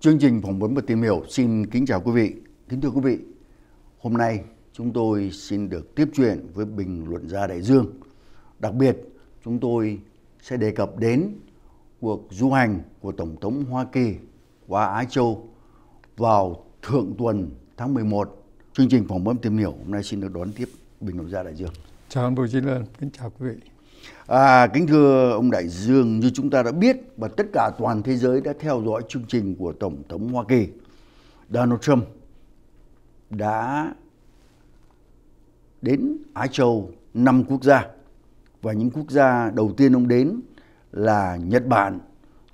Chương trình phỏng vấn và tìm hiểu xin kính chào quý vị. Kính thưa quý vị, hôm nay chúng tôi xin được tiếp chuyện với bình luận gia Đại Dương. Đặc biệt, chúng tôi sẽ đề cập đến cuộc du hành của Tổng thống Hoa Kỳ qua Á Châu vào thượng tuần tháng 11. Chương trình phỏng vấn tìm hiểu hôm nay xin được đón tiếp bình luận gia Đại Dương. Chào anh Bùi Chí Lân, kính chào quý vị. À, kính thưa ông Đại Dương, như chúng ta đã biết và tất cả toàn thế giới đã theo dõi chương trình của Tổng thống Hoa Kỳ Donald Trump đã đến Á Châu năm quốc gia và những quốc gia đầu tiên ông đến là Nhật Bản,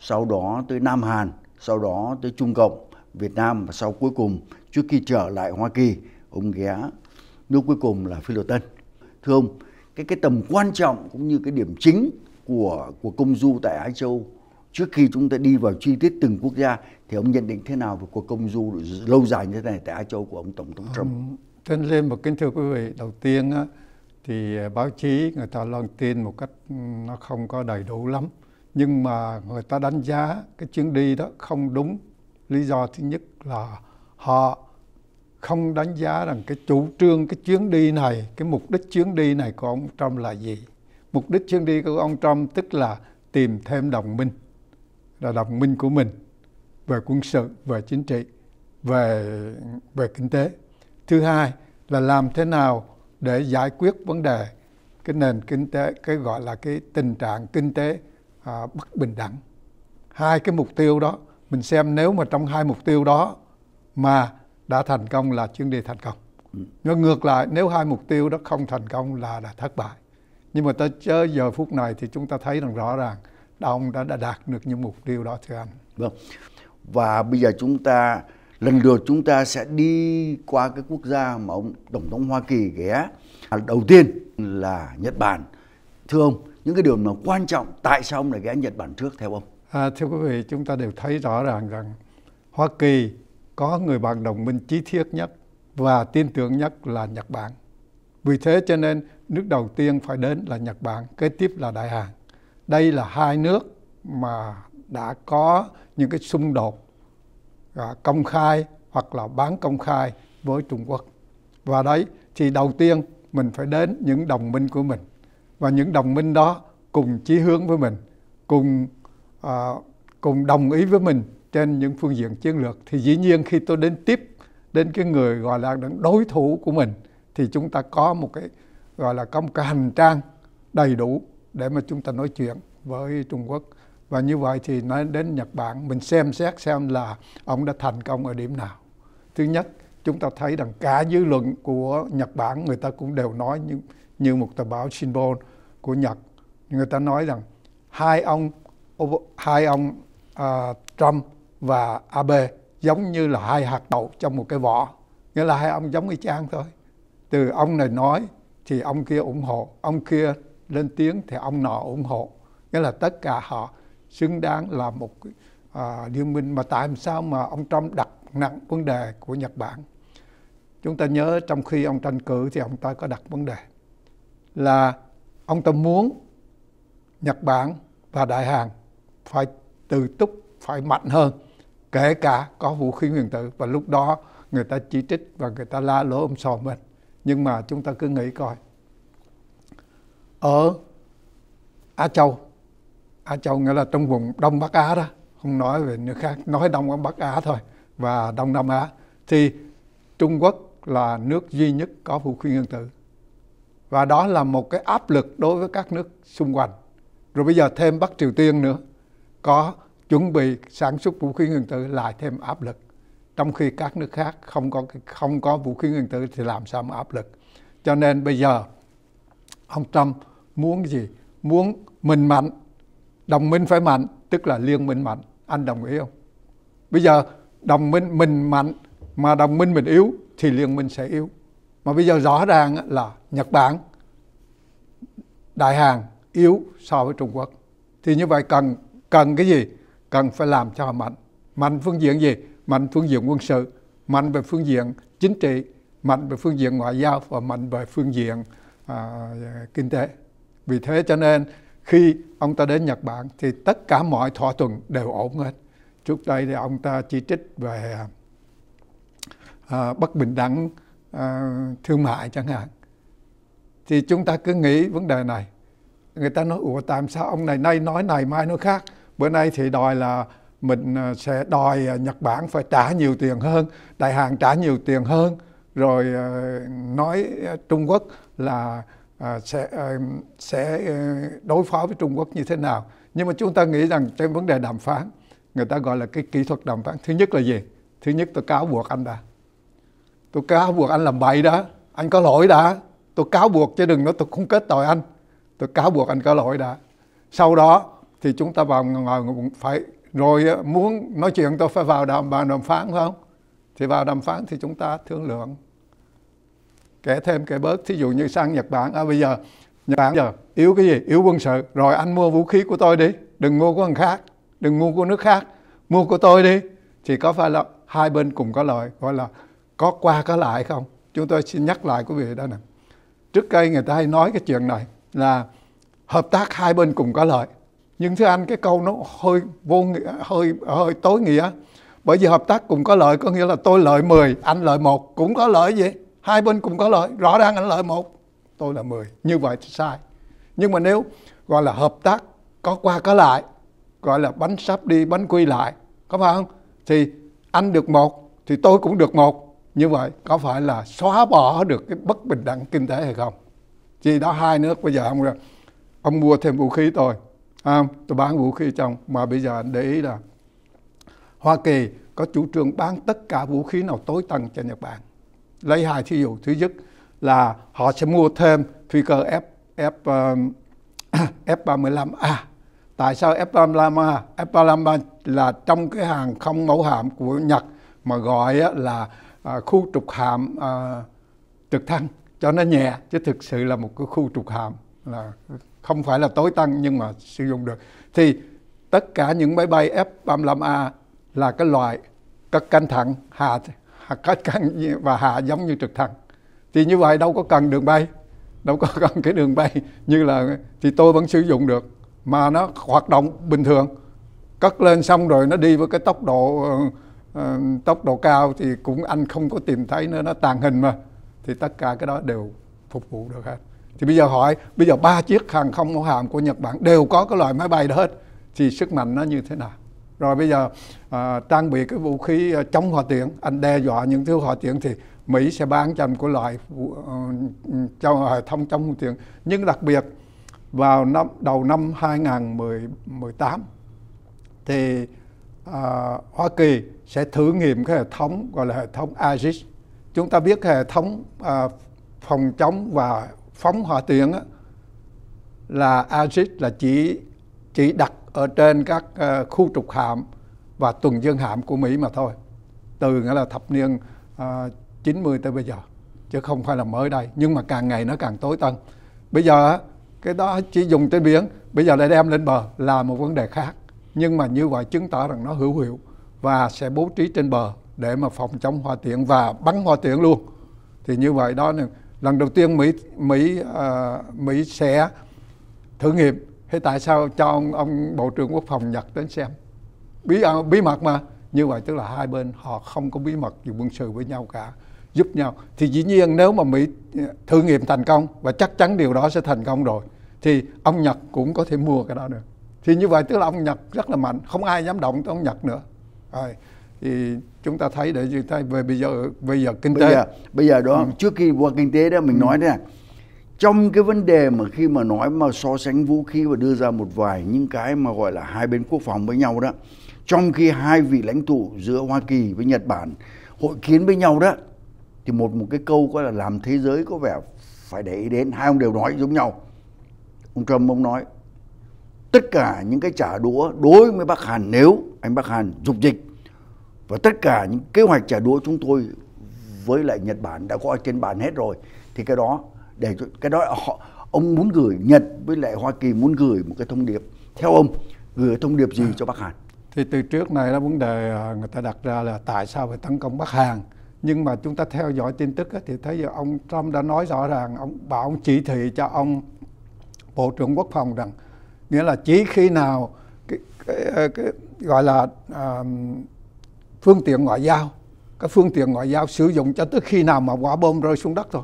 sau đó tới Nam Hàn, sau đó tới Trung Cộng, Việt Nam và sau cuối cùng trước khi trở lại Hoa Kỳ ông ghé nước cuối cùng là Phi Thưa ông, cái cái tầm quan trọng cũng như cái điểm chính của của công du tại Á Châu trước khi chúng ta đi vào chi tiết từng quốc gia thì ông nhận định thế nào về cuộc công du lâu dài như thế này tại Á Châu của ông tổng thống Trump? Thân lên một kính thưa quý vị, đầu tiên á, thì à, báo chí người ta loan tin một cách nó không có đầy đủ lắm nhưng mà người ta đánh giá cái chuyến đi đó không đúng lý do thứ nhất là họ không đánh giá rằng cái chủ trương cái chuyến đi này cái mục đích chuyến đi này của ông Trump là gì mục đích chuyến đi của ông Trump tức là tìm thêm đồng minh là đồng minh của mình về quân sự về chính trị về về kinh tế thứ hai là làm thế nào để giải quyết vấn đề cái nền kinh tế cái gọi là cái tình trạng kinh tế à, bất bình đẳng hai cái mục tiêu đó mình xem nếu mà trong hai mục tiêu đó mà đã thành công là chuyên đề thành công ừ. nhưng ngược lại nếu hai mục tiêu đó không thành công là đã thất bại nhưng mà tới giờ phút này thì chúng ta thấy rằng rõ ràng ông đã, đã đạt được những mục tiêu đó thưa anh vâng và bây giờ chúng ta lần lượt chúng ta sẽ đi qua cái quốc gia mà ông tổng thống Hoa Kỳ ghé đầu tiên là Nhật Bản thưa ông những cái điều mà quan trọng tại sao ông lại ghé Nhật Bản trước theo ông à, thưa quý vị chúng ta đều thấy rõ ràng rằng Hoa Kỳ có người bạn đồng minh chí thiết nhất và tin tưởng nhất là Nhật Bản. Vì thế cho nên nước đầu tiên phải đến là Nhật Bản, kế tiếp là Đại Hàn. Đây là hai nước mà đã có những cái xung đột à, công khai hoặc là bán công khai với Trung Quốc. Và đấy thì đầu tiên mình phải đến những đồng minh của mình và những đồng minh đó cùng chí hướng với mình, cùng à, cùng đồng ý với mình trên những phương diện chiến lược thì dĩ nhiên khi tôi đến tiếp đến cái người gọi là đối thủ của mình thì chúng ta có một cái gọi là có một cái hành trang đầy đủ để mà chúng ta nói chuyện với Trung Quốc và như vậy thì nói đến Nhật Bản mình xem xét xem là ông đã thành công ở điểm nào thứ nhất chúng ta thấy rằng cả dư luận của Nhật Bản người ta cũng đều nói như như một tờ báo Shinbo của Nhật người ta nói rằng hai ông hai ông uh, Trump và AB giống như là hai hạt đậu trong một cái vỏ nghĩa là hai ông giống y chang thôi từ ông này nói thì ông kia ủng hộ ông kia lên tiếng thì ông nọ ủng hộ nghĩa là tất cả họ xứng đáng là một à, liên minh mà tại sao mà ông Trump đặt nặng vấn đề của Nhật Bản chúng ta nhớ trong khi ông tranh cử thì ông ta có đặt vấn đề là ông ta muốn Nhật Bản và Đại Hàn phải từ túc phải mạnh hơn kể cả có vũ khí nguyên tử và lúc đó người ta chỉ trích và người ta la lỗ ông sò mình nhưng mà chúng ta cứ nghĩ coi ở Á Châu Á Châu nghĩa là trong vùng Đông Bắc Á đó không nói về nước khác nói Đông Bắc Á thôi và Đông Nam Á thì Trung Quốc là nước duy nhất có vũ khí nguyên tử và đó là một cái áp lực đối với các nước xung quanh rồi bây giờ thêm Bắc Triều Tiên nữa có chuẩn bị sản xuất vũ khí nguyên tử lại thêm áp lực trong khi các nước khác không có không có vũ khí nguyên tử thì làm sao mà áp lực cho nên bây giờ ông Trump muốn gì muốn mình mạnh đồng minh phải mạnh tức là liên minh mạnh anh đồng ý không bây giờ đồng minh mình mạnh mà đồng minh mình yếu thì liên minh sẽ yếu mà bây giờ rõ ràng là Nhật Bản Đại Hàn yếu so với Trung Quốc thì như vậy cần cần cái gì cần phải làm cho họ mạnh mạnh phương diện gì mạnh phương diện quân sự mạnh về phương diện chính trị mạnh về phương diện ngoại giao và mạnh về phương diện à, kinh tế vì thế cho nên khi ông ta đến Nhật Bản thì tất cả mọi thỏa thuận đều ổn hết trước đây thì ông ta chỉ trích về à, bất bình đẳng à, thương mại chẳng hạn thì chúng ta cứ nghĩ vấn đề này người ta nói ủa tại sao ông này nay nói này mai nói khác bữa nay thì đòi là mình ờ, sẽ đòi ờ, Nhật Bản phải trả nhiều tiền hơn, đại hàng trả nhiều tiền hơn, rồi ờ, nói Trung Quốc là sẽ sẽ đối phó với Trung Quốc như thế nào. Nhưng mà chúng ta nghĩ rằng trên vấn đề đàm phán, người ta gọi là cái kỹ thuật đàm phán. Thứ nhất là gì? Thứ nhất tôi cáo buộc anh đã. Tôi cáo buộc anh làm bậy đó, anh có lỗi đã. Tôi cáo buộc chứ đừng nói tôi không kết tội anh. Tôi cáo buộc anh có lỗi đã. Sau đó thì chúng ta vào ngồi cũng phải rồi ờ, muốn nói chuyện tôi phải vào đàm bàn đàm phán phải không thì vào đàm phán thì chúng ta thương lượng kể thêm kể bớt thí dụ như sang Nhật Bản à bây giờ Nhật Bản giờ yếu cái gì yếu quân sự rồi anh mua vũ khí của tôi đi đừng mua của người khác đừng mua của nước khác mua của tôi đi thì có phải là hai bên cùng có lợi gọi là có qua có lại không chúng tôi xin nhắc lại quý vị đó nè trước đây người ta hay nói cái chuyện này là hợp tác hai bên cùng có lợi nhưng thưa anh cái câu nó hơi vô nghĩa, hơi hơi tối nghĩa bởi vì hợp tác cùng có lợi có nghĩa là tôi lợi 10 anh lợi một cũng có lợi gì hai bên cùng có lợi rõ ràng anh lợi một tôi là 10 như vậy thì sai nhưng mà nếu gọi là hợp tác có qua có lại gọi là bánh sắp đi bánh quy lại có phải không thì anh được một thì tôi cũng được một như vậy có phải là xóa bỏ được cái bất bình đẳng kinh tế hay không chỉ đó hai nước bây giờ ông ông mua thêm vũ khí tôi à, tôi bán vũ khí trong mà bây giờ anh để ý là Hoa Kỳ có chủ trương bán tất cả vũ khí nào tối tân cho Nhật Bản lấy hai thí dụ thứ nhất là họ sẽ mua thêm phi cơ F F um, F35A tại sao F35A F35 là trong cái hàng không mẫu hạm của Nhật mà gọi là à, khu trục hạm à, trực thăng cho nó nhẹ chứ thực sự là một cái khu trục hạm là không phải là tối tân nhưng mà sử dụng được thì tất cả những máy bay F-35A là cái loại cất cánh thẳng hạ cất cánh và hạ giống như trực thăng thì như vậy đâu có cần đường bay đâu có cần cái đường bay như là thì tôi vẫn sử dụng được mà nó hoạt động bình thường cất lên xong rồi nó đi với cái tốc độ uh, tốc độ cao thì cũng anh không có tìm thấy nữa nó tàn hình mà thì tất cả cái đó đều phục vụ được hết thì bây giờ hỏi bây giờ ba chiếc hàng không mẫu hạm của Nhật Bản đều có cái loại máy bay đó hết thì sức mạnh nó như thế nào rồi bây giờ à, trang bị cái vũ khí à, chống hỏa tiễn anh đe dọa những thứ hỏa tiễn thì Mỹ sẽ bán cho anh của loại ờ, cho uh, hệ thống chống hỏa tiễn nhưng đặc biệt vào năm đầu năm 2018 thì à, Hoa Kỳ sẽ thử nghiệm cái hệ thống gọi là hệ thống Aegis Chúng ta biết cái hệ thống à, phòng chống và phóng hỏa tiễn á, là axit là chỉ chỉ đặt ở trên các uh, khu trục hạm và tuần dương hạm của Mỹ mà thôi. Từ nghĩa là thập niên uh, ờ, 90 tới bây giờ chứ không phải là mới đây nhưng mà càng ngày nó càng tối tân. Bây giờ cái đó chỉ dùng trên biển, bây giờ lại đem lên bờ là một vấn đề khác. Nhưng mà như vậy chứng tỏ rằng nó hữu hiệu và sẽ bố trí trên bờ để mà phòng chống hoa tiễn và bắn hoa tiễn luôn. Thì như vậy đó lần đầu tiên Mỹ Mỹ uh, Mỹ sẽ thử nghiệm thế tại sao cho ông, ông bộ trưởng quốc phòng Nhật đến xem bí uh, bí mật mà như vậy tức là hai bên họ không có bí mật gì quân sự với nhau cả giúp nhau thì dĩ nhiên nếu mà Mỹ ờ, thử nghiệm thành công và chắc chắn điều đó sẽ thành công rồi thì ông Nhật cũng có thể mua cái đó được thì như vậy tức là ông Nhật rất là mạnh không ai dám động tới ông Nhật nữa rồi thì chúng ta thấy để chúng ta về bây giờ bây giờ kinh tế bây giờ, bây giờ đó ừ. trước khi qua kinh tế đó mình ừ. nói thế này trong cái vấn đề mà khi mà nói mà so sánh vũ khí và đưa ra một vài những cái mà gọi là hai bên quốc phòng với nhau đó trong khi hai vị lãnh tụ giữa Hoa Kỳ với Nhật Bản hội kiến với nhau đó thì một một cái câu gọi là làm thế giới có vẻ phải để ý đến hai ông đều nói giống nhau ông Trump ông nói tất cả những cái trả đũa đối với bác Hàn nếu anh bác Hàn dục dịch và tất cả những kế hoạch trả đũa chúng tôi với lại Nhật Bản đã có trên bàn hết rồi thì cái đó để cái đó họ ông muốn gửi Nhật với lại Hoa Kỳ muốn gửi một cái thông điệp theo ông gửi thông điệp gì cho Bắc Hàn thì từ trước này là vấn đề à, người ta đặt ra là tại sao phải tấn công Bắc Hàn nhưng mà chúng ta theo dõi tin tức thì thấy giờ ông Trump đã nói rõ ràng ông bảo ông chỉ thị cho ông Bộ trưởng Quốc phòng rằng nghĩa là chỉ khi nào cái, cái, cái gọi là um, phương tiện ngoại giao cái phương tiện ngoại giao sử dụng cho tới khi nào mà quả bom rơi xuống đất thôi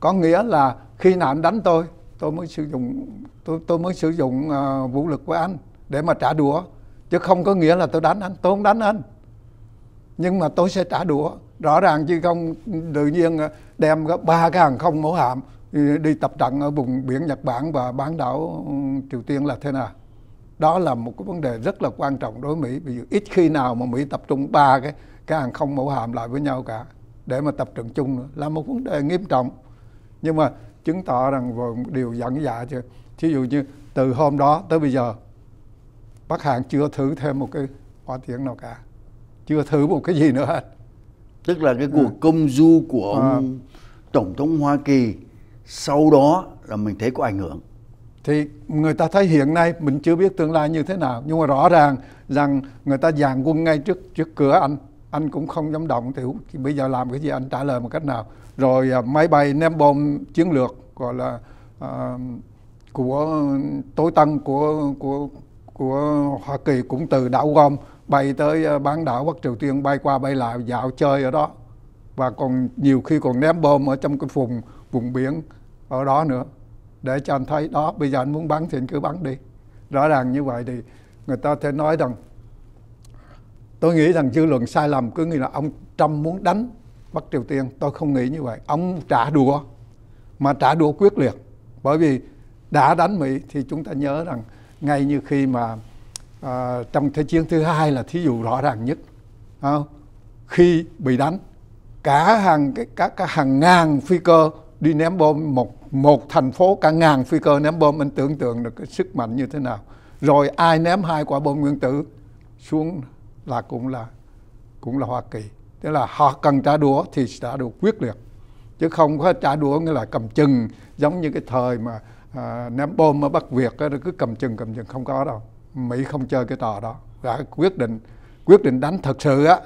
có nghĩa là khi nào anh đánh tôi tôi mới sử dụng tôi tôi mới sử dụng uh, vũ lực của anh để mà trả đũa chứ không có nghĩa là tôi đánh anh tôi không đánh anh nhưng mà tôi sẽ trả đũa rõ ràng chứ không tự nhiên ờ, đem ba cái hàng không mẫu hạm ờ, đi tập trận ở vùng biển Nhật Bản và bán đảo ừ, Triều Tiên là thế nào đó là một cái vấn đề rất là quan trọng đối với Mỹ vì ít khi nào mà Mỹ tập trung ba cái cái hàng không mẫu hạm lại với nhau cả để mà tập trận chung nữa là một vấn đề nghiêm trọng nhưng mà chứng tỏ rằng vừa điều dẫn dạ chứ thí dụ như từ hôm đó tới bây giờ Bắc Hàn chưa thử thêm một cái hỏa tiễn nào cả chưa thử một cái gì nữa hết tức là cái cuộc ừ. công du của ông à. tổng thống Hoa Kỳ sau đó là mình thấy có ảnh hưởng thì người ta thấy hiện nay mình chưa biết tương lai như thế nào nhưng mà rõ ràng rằng người ta dàn quân ngay trước trước cửa anh anh cũng không dám động thì, thì bây giờ làm cái gì anh trả lời một cách nào rồi à, máy bay ném bom chiến lược gọi là à, của tối tân của của của Hoa Kỳ cũng từ đảo Guam bay tới à, bán đảo Bắc Triều Tiên bay qua bay lại dạo chơi ở đó và còn nhiều khi còn ném bom ở trong cái vùng vùng biển ở đó nữa để cho anh thấy đó bây giờ anh muốn bắn thì anh cứ bắn đi rõ ràng như vậy thì người ta sẽ nói rằng tôi nghĩ rằng dư luận sai lầm cứ nghĩ là ông Trump muốn đánh Bắc Triều Tiên tôi không nghĩ như vậy ông trả đũa mà trả đũa quyết liệt bởi vì đã đánh Mỹ thì chúng ta nhớ rằng ngay như khi mà à, trong thế chiến thứ hai là thí dụ rõ ràng nhất à, khi bị đánh cả hàng cái các hàng ngàn phi cơ đi ném bom một một thành phố cả ngàn phi cơ ném bom anh tưởng tượng được cái sức mạnh như thế nào rồi ai ném hai quả bom nguyên tử xuống là cũng là cũng là Hoa Kỳ tức là họ cần trả đũa thì trả đũa quyết liệt chứ không có trả đũa nghĩa là cầm chừng giống như cái thời mà à, ném bom ở Bắc Việt đó, cứ cầm chừng cầm chừng không có đâu Mỹ không chơi cái trò đó đã quyết định quyết định đánh thật sự á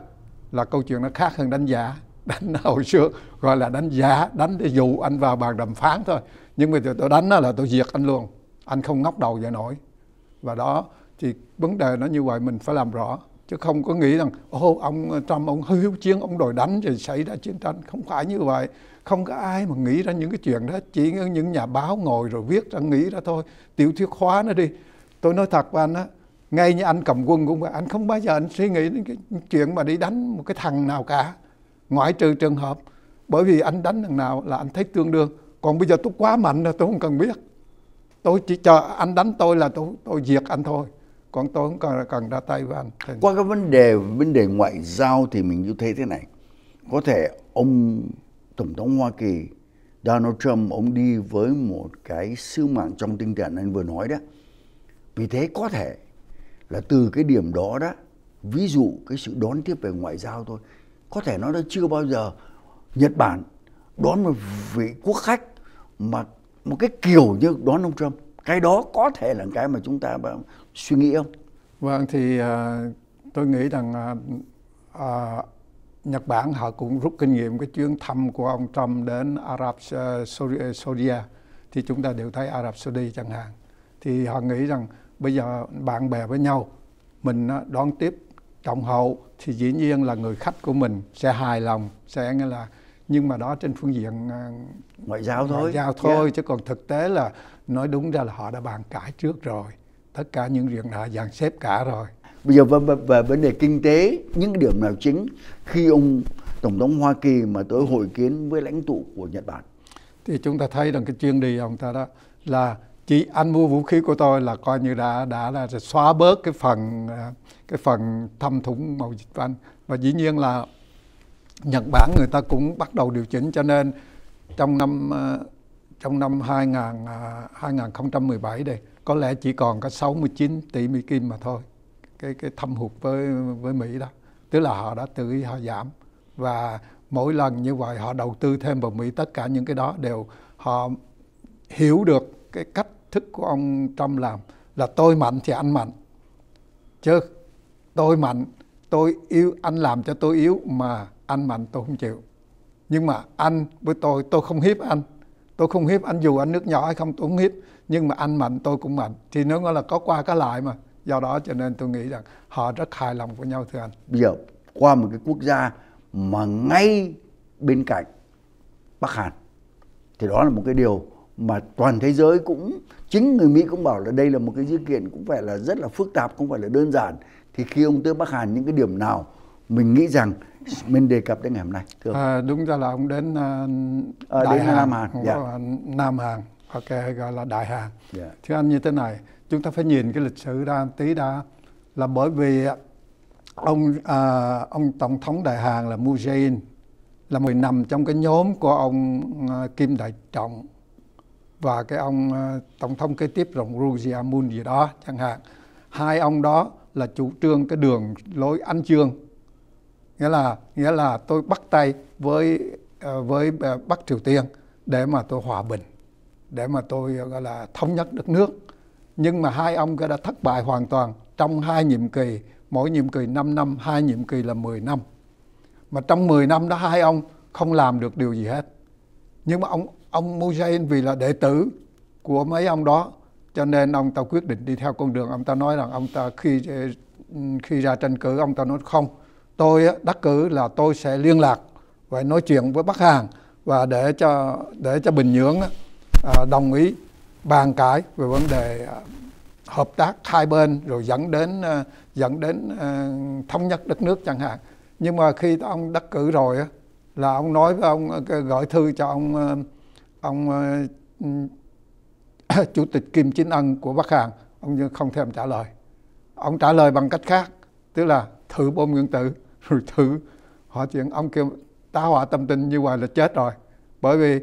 là câu chuyện nó khác hơn đánh giả đánh hồi xưa gọi là đánh giả đánh để dụ anh vào bàn đàm phán thôi nhưng mà tôi đánh là tôi diệt anh luôn anh không ngóc đầu dậy nổi và đó thì vấn đề nó như vậy mình phải làm rõ chứ không có nghĩ rằng ô ông Trump ông hư hiếu chiến ông đòi đánh rồi xảy ra chiến tranh không phải như vậy không có ai mà nghĩ ra những cái chuyện đó chỉ những nhà báo ngồi rồi viết ra nghĩ ra thôi tiểu thuyết khóa nó đi tôi nói thật với anh á ngay như anh cầm quân cũng vậy anh không bao giờ anh suy nghĩ đến cái chuyện mà đi đánh một cái thằng nào cả ngoại trừ trường hợp bởi vì anh đánh thằng nào là anh thấy tương đương còn bây giờ tôi quá mạnh rồi tôi không cần biết tôi chỉ chờ anh đánh tôi là tôi tôi diệt anh thôi còn tôi không cần cần ra tay với anh qua cái vấn đề vấn đề ngoại giao thì mình như thế thế này có thể ông tổng thống Hoa Kỳ Donald Trump ông đi với một cái sứ mạng trong tinh thần anh vừa nói đó vì thế có thể là từ cái điểm đó đó ví dụ cái sự đón tiếp về ngoại giao thôi có thể nói là chưa bao giờ Nhật Bản đón một vị quốc khách mà một cái kiểu như đón ông Trump cái đó có thể là cái mà chúng ta suy nghĩ không? Vâng thì uh, tôi nghĩ rằng uh, uh, Nhật Bản họ cũng rút kinh nghiệm cái chuyến thăm của ông Trump đến Ả Rập uh, Saudi thì chúng ta đều thấy Ả Rập Saudi chẳng hạn thì họ nghĩ rằng bây giờ bạn bè với nhau mình đón tiếp trọng hậu thì dĩ nhiên là người khách của mình sẽ hài lòng sẽ nghĩa là nhưng mà đó trên phương diện ờ, ngoại giao thôi ngoại giao thôi yeah. chứ còn thực tế là nói đúng ra là họ đã bàn cãi trước rồi tất cả những việc đã dàn xếp cả rồi bây giờ về, về vấn đề kinh tế những điểm nào chính khi ông tổng thống Hoa Kỳ mà tới hội kiến với lãnh tụ của Nhật Bản thì chúng ta thấy rằng cái chuyên đi ông ta đó là chỉ anh mua vũ khí của tôi là coi như đã đã là xóa bớt cái phần cái phần thâm thủng màu dịch vàng và dĩ nhiên là Nhật Bản người ta cũng bắt đầu điều chỉnh cho nên trong năm ờ, trong năm 2000 2017 ờ, đây có lẽ chỉ còn có 69 tỷ Mỹ kim mà thôi cái cái thâm hụt với với Mỹ đó tức là họ đã tự họ giảm và mỗi lần như vậy họ đầu tư thêm vào Mỹ tất cả những cái đó đều họ hiểu được cái cách thức của ông Trump làm là tôi mạnh thì anh mạnh chứ tôi mạnh tôi yếu anh làm cho tôi yếu mà anh mạnh tôi không chịu nhưng mà anh với tôi tôi không hiếp anh tôi không hiếp anh dù anh nước nhỏ hay không tôi không hiếp nhưng mà anh mạnh tôi cũng mạnh thì nó gọi là có qua có lại mà do đó cho nên tôi nghĩ rằng họ rất hài lòng với nhau thưa anh bây giờ qua một cái quốc gia mà ngay bên cạnh Bắc Hàn thì đó là một cái điều mà toàn thế giới cũng chính người Mỹ cũng bảo là đây là một cái dữ kiện cũng phải là rất là phức tạp không phải là đơn giản thì khi ông tới Bắc Hàn những cái điểm nào mình nghĩ rằng mình đề cập đến ngày hôm nay thưa à, đúng ra là ông đến uh, à, à Đại đến Hàn, Nam Hàn yeah. Dạ. Nam Hàn hoặc gọi là Đại Hàn yeah. Dạ. thưa anh như thế này chúng ta phải nhìn cái lịch sử ra tí đã là bởi vì ông à, ông tổng thống Đại Hàn là Moon Jae-in là người nằm trong cái nhóm của ông à, Kim Đại Trọng và cái ông ờ, tổng thống kế tiếp rồng Ruzi Amun gì đó chẳng hạn hai ông đó là chủ trương cái đường lối anh chương nghĩa là nghĩa là tôi bắt tay với ờ, với ờ, Bắc Triều Tiên để mà tôi hòa bình để mà tôi gọi là thống nhất đất nước nhưng mà hai ông đã thất bại hoàn toàn trong hai nhiệm kỳ mỗi nhiệm kỳ 5 năm hai nhiệm kỳ là 10 năm mà trong 10 năm đó hai ông không làm được điều gì hết nhưng mà ông ông Moon vì là đệ tử của mấy ông đó cho nên ông ta quyết định đi theo con đường ông ta nói rằng ông ta khi khi ra tranh cử ông ta nói không tôi đắc cử là tôi sẽ liên lạc và nói chuyện với Bắc Hàn và để cho để cho Bình Nhưỡng à, đồng ý bàn cãi về vấn đề à, hợp tác hai bên rồi dẫn đến à, dẫn đến thống nhất đất nước chẳng hạn nhưng mà khi ông đắc cử rồi là ông nói với ông gửi thư cho ông ông ờ, ừ, chủ tịch Kim Chính Ân của Bắc Hàn ông Dương không thèm trả lời ông trả lời bằng cách khác tức là thử bom nguyên tử rồi thử họ chuyện ông kêu tá hỏa tâm tình như vậy là chết rồi bởi vì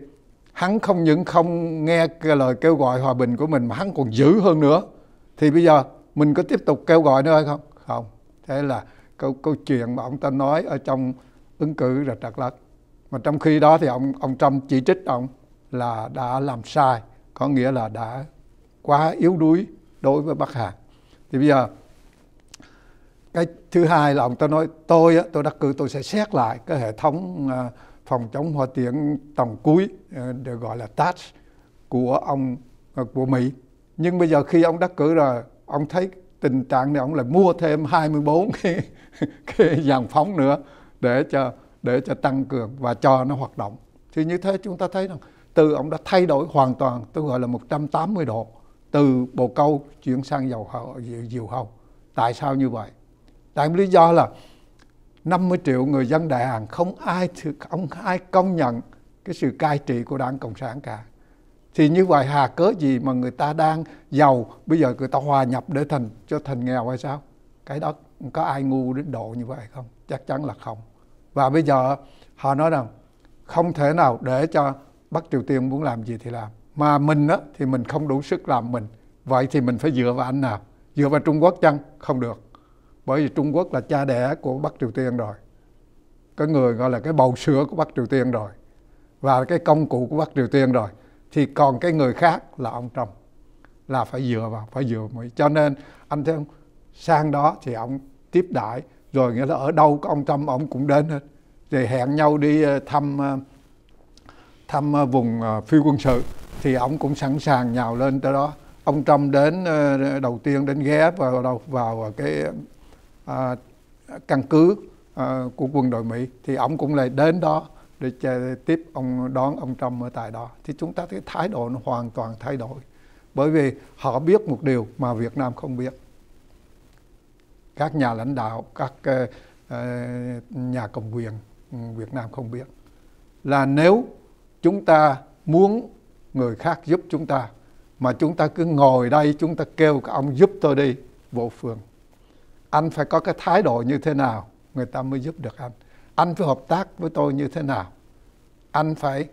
hắn không những không nghe cái lời kêu gọi hòa bình của mình mà hắn còn dữ hơn nữa thì bây giờ mình có tiếp tục kêu gọi nữa hay không không thế là câu câu chuyện mà ông ta nói ở trong ứng cử là trật lật mà trong khi đó thì ông ông Trump chỉ trích ông là đã làm sai, có nghĩa là đã quá yếu đuối đối với Bắc Hàn. Thì bây giờ cái thứ hai là ông ta nói tôi tôi đắc cử tôi sẽ xét lại cái hệ thống ờ, phòng chống hỏa tiễn tầm cuối ờ, được gọi là TAS của ông ờ, của Mỹ. Nhưng bây giờ khi ông đắc cử rồi, ông thấy tình trạng này ông lại mua thêm 24 cái, cái dàn phóng nữa để cho để cho tăng cường và cho nó hoạt động. Thì như thế chúng ta thấy rằng Tư ông đã thay đổi hoàn toàn, tôi gọi là 180 độ, từ bồ câu chuyển sang dầu hầu, diều hầu. Tại sao như vậy? Tại lý do là 50 triệu người dân đại hàn không ai ông ai công nhận cái sự cai trị của đảng cộng sản cả thì như vậy hà cớ gì mà người ta đang giàu bây giờ người ta hòa nhập để thành cho thành nghèo hay sao cái đó có ai ngu đến độ như vậy không chắc chắn là không và bây giờ họ nói rằng không thể nào để cho Bắc Triều Tiên muốn làm gì thì làm mà mình á, thì mình không đủ sức làm mình vậy thì mình phải dựa vào anh nào dựa vào Trung Quốc chăng không được bởi vì Trung Quốc là cha đẻ của Bắc Triều Tiên rồi cái người gọi là cái bầu sữa của Bắc Triều Tiên rồi và cái công cụ của Bắc Triều Tiên rồi thì còn cái người khác là ông Trump là phải dựa vào phải dựa vào cho nên anh thấy không sang đó thì ông tiếp đại, rồi nghĩa là ở đâu có ông Trump ông cũng đến hết rồi hẹn nhau đi ờ, thăm ờ, thăm ờ, vùng ờ, phi quân sự thì ông cũng sẵn sàng nhào lên tới đó ông Trump đến ờ, đầu tiên đến ghé vào vào cái à, căn cứ à, của quân đội Mỹ thì ông cũng lại đến đó để chờ, tiếp ông đón ông Trump ở tại đó thì chúng ta thấy thái độ nó hoàn toàn thay đổi bởi vì họ biết một điều mà Việt Nam không biết các nhà lãnh đạo các uh, nhà cầm quyền ừ, Việt Nam không biết là nếu chúng ta muốn người khác giúp chúng ta mà chúng ta cứ ngồi đây chúng ta kêu các ông giúp tôi đi vô phường anh phải có cái thái độ như thế nào người ta mới giúp được anh anh phải hợp tác với tôi như thế nào anh phải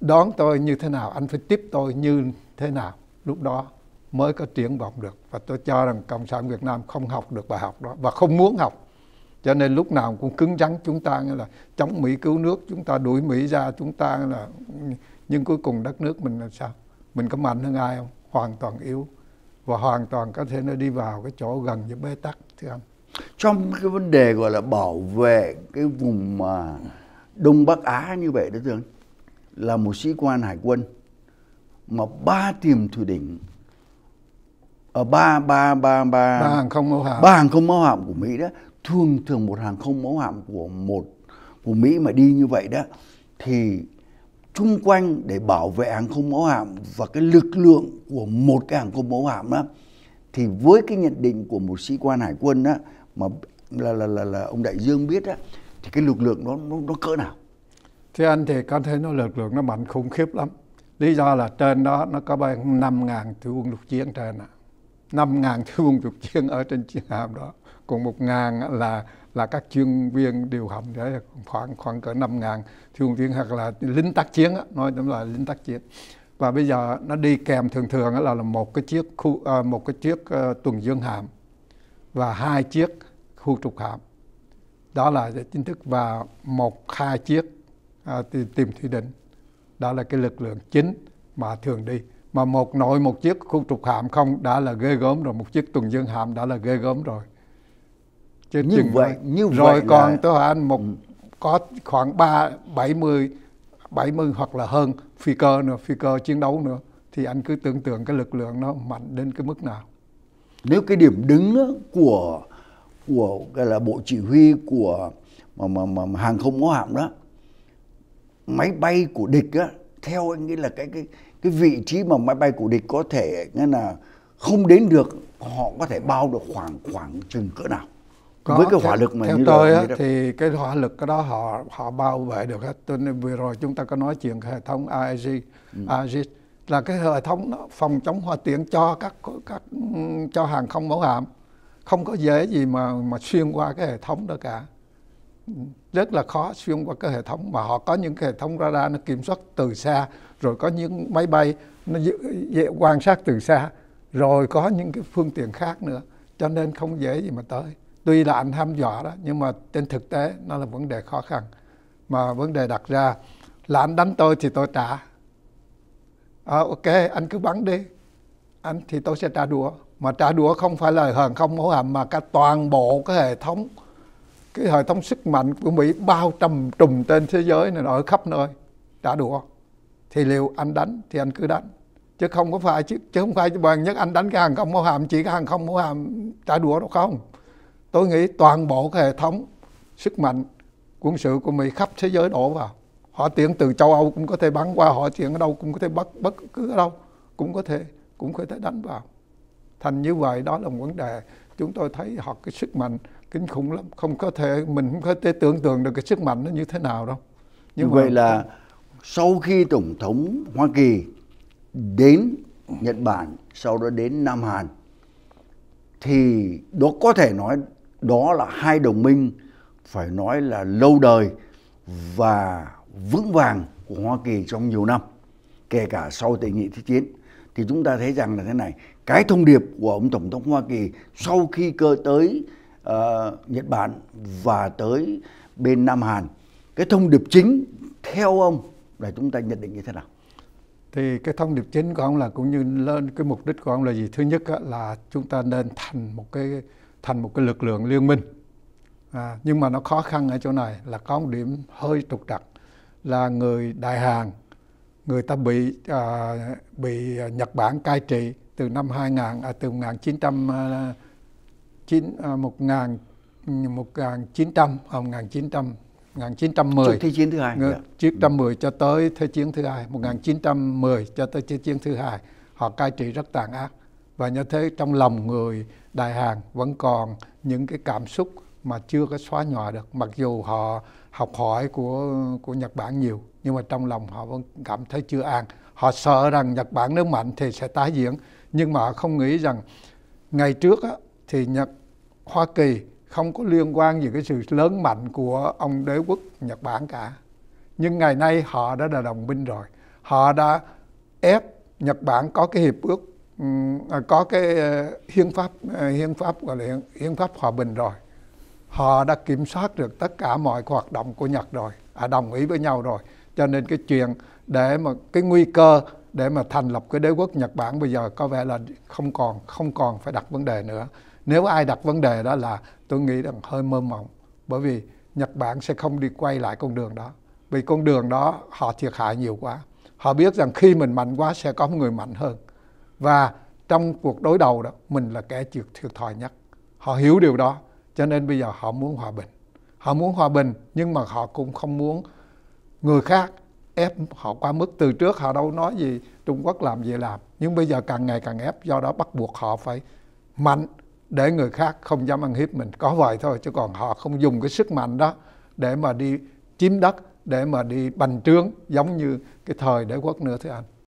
đón tôi như thế nào anh phải tiếp tôi như thế nào lúc đó mới có triển vọng được và tôi cho rằng cộng sản việt nam không học được bài học đó và không muốn học cho nên lúc nào cũng cứng rắn chúng ta nghĩa là chống Mỹ cứu nước chúng ta đuổi Mỹ ra chúng ta là nhưng cuối cùng đất nước mình là sao mình có mạnh hơn ai không hoàn toàn yếu và hoàn toàn có thể nó đi vào cái chỗ gần như bế tắc thưa anh trong cái vấn đề gọi là bảo vệ cái vùng mà Đông Bắc Á như vậy đó thưa anh là một sĩ quan hải quân mà ba tiềm thủy đỉnh ở ba ba ba ba ba hàng không mẫu hạm ba hàng không mẫu hạm của Mỹ đó thường thường một hàng không mẫu hạm của một của Mỹ mà đi như vậy đó thì chung quanh để bảo vệ hàng không mẫu hạm và cái lực lượng của một cái hàng không mẫu hạm đó thì với cái nhận định của một sĩ quan hải quân đó mà là là là, là ông đại dương biết đó thì cái lực lượng nó nó, nó cỡ nào thì anh thì có thấy nó lực lượng nó mạnh khủng khiếp lắm lý do là trên đó nó có ba năm ngàn thủy quân lục chiến trên ạ năm ngàn thủy quân lục chiến ở trên chiến hạm đó còn một ngàn là là các chuyên viên điều hành đấy khoảng khoảng cỡ năm ngàn chuyên viên hoặc là lính tác chiến nói đúng là lính tác chiến và bây giờ nó đi kèm thường thường là là một cái chiếc khu à, một cái chiếc ờ, tuần dương hạm và hai chiếc khu trục hạm đó là chính thức và một hai chiếc à, tìm thủy định đó là cái lực lượng chính mà thường đi mà một nội một chiếc khu trục hạm không đã là ghê gớm rồi một chiếc tuần dương hạm đã là ghê gớm rồi chứ như chừng vậy như rồi vậy còn là... tôi anh một ừ. có khoảng ba bảy mươi bảy mươi hoặc là hơn phi cơ nữa phi cơ chiến đấu nữa thì anh cứ tưởng tượng cái lực lượng nó mạnh đến cái mức nào nếu cái điểm đứng của của gọi là bộ chỉ huy của mà mà, mà hàng không mẫu hạm đó máy bay của địch á theo anh nghĩ là cái cái cái vị trí mà máy bay của địch có thể nghĩa là không đến được họ có thể bao được khoảng khoảng chừng cỡ nào có, với cái hỏa lực mà theo như tôi á, thì cái hỏa lực cái đó họ họ bao vệ được hết tôi vừa rồi chúng ta có nói chuyện hệ thống AIG, ừ. AIG là cái hệ thống nó phòng chống hỏa tiễn cho các các cho hàng không mẫu hạm không có dễ gì mà mà xuyên qua cái hệ thống đó cả ừ, rất là khó xuyên qua cái hệ thống mà họ có những cái hệ thống radar nó kiểm soát từ xa rồi có những máy bay nó dễ quan sát từ xa rồi có những cái phương tiện khác nữa cho nên không dễ gì mà tới tuy là anh hăm dọa đó nhưng mà trên thực tế nó là vấn đề khó khăn mà vấn đề đặt ra là anh đánh tôi thì tôi trả à, ok anh cứ bắn đi anh thì tôi sẽ trả đũa mà trả đũa không phải là hờn không hổ hàm mà cả toàn bộ cái hệ thống cái hệ thống sức mạnh của Mỹ bao trầm trùm trên thế giới này ở khắp nơi trả đũa thì liệu anh đánh thì anh cứ đánh chứ không có phải chứ, chứ không phải bằng nhất anh đánh cái hàng không mẫu hàm chỉ cái hàng không mẫu hàm trả đũa đâu không tôi nghĩ toàn bộ cái hệ thống sức mạnh quân sự của Mỹ khắp thế giới đổ vào họ tiến từ châu Âu cũng có thể bắn qua họ chuyển ở đâu cũng có thể bắt bất cứ ở đâu cũng có thể cũng có thể đánh vào thành như vậy đó là một vấn đề chúng tôi thấy họ cái sức mạnh kinh khủng lắm không có thể mình không có thể tưởng tượng được cái sức mạnh nó như thế nào đâu nhưng vậy mà... là sau khi tổng thống Hoa Kỳ đến Nhật Bản sau đó đến Nam Hàn thì đó có thể nói đó là hai đồng minh phải nói là lâu đời và vững vàng của Hoa Kỳ trong nhiều năm, kể cả sau Tệ nghị Thế chiến. Thì chúng ta thấy rằng là thế này, cái thông điệp của ông Tổng thống Hoa Kỳ sau khi cơ tới uh, Nhật Bản và tới bên Nam Hàn, cái thông điệp chính theo ông là chúng ta nhận định như thế nào? Thì cái thông điệp chính của ông là cũng như lên cái mục đích của ông là gì? Thứ nhất là chúng ta nên thành một cái thành một cái lực lượng liên minh à, nhưng mà nó khó khăn ở chỗ này là có một điểm hơi trục trặc là người đại hàn người ta bị à, bị Nhật Bản cai trị từ năm 2000 à, từ 1900 à, 9 à, 1000 1900 à, 1900 1910 trước thế chiến thứ hai ngược, dạ. 1910 cho tới thế chiến thứ hai 1910 cho tới thế chiến thứ hai họ cai trị rất tàn ác và như thế trong lòng người đại hàng vẫn còn những cái cảm xúc mà chưa có xóa nhòa được mặc dù họ học hỏi của của Nhật Bản nhiều nhưng mà trong lòng họ vẫn cảm thấy chưa an họ sợ rằng Nhật Bản nếu mạnh thì sẽ tái diễn nhưng mà họ không nghĩ rằng ngày trước á, thì Nhật Hoa Kỳ không có liên quan gì cái sự lớn mạnh của ông đế quốc Nhật Bản cả nhưng ngày nay họ đã là đồng minh rồi họ đã ép Nhật Bản có cái hiệp ước À, có cái ờ, hiến pháp ờ, hiến pháp gọi là hiến pháp hòa bình rồi họ đã kiểm soát được tất cả mọi hoạt động của Nhật rồi, à, đồng ý với nhau rồi. Cho nên cái chuyện để mà cái nguy cơ để mà thành lập cái đế quốc Nhật Bản bây giờ có vẻ là không còn không còn phải đặt vấn đề nữa. Nếu ai đặt vấn đề đó là tôi nghĩ rằng hơi mơ mộng bởi vì Nhật Bản sẽ không đi quay lại con đường đó. Vì con đường đó họ thiệt hại nhiều quá. Họ biết rằng khi mình mạnh quá sẽ có người mạnh hơn và trong cuộc đối đầu đó mình là kẻ chịu thiệt thòi nhất họ hiểu điều đó cho nên bây giờ họ muốn hòa bình họ muốn hòa bình nhưng mà họ cũng không muốn người khác ép họ qua mức từ trước họ đâu nói gì trung quốc làm gì làm nhưng bây giờ càng ngày càng ép do đó bắt buộc họ phải mạnh để người khác không dám ăn hiếp mình có vậy thôi chứ còn họ không dùng cái sức mạnh đó để mà đi chiếm đất để mà đi bành trướng giống như cái thời đế quốc nữa thưa anh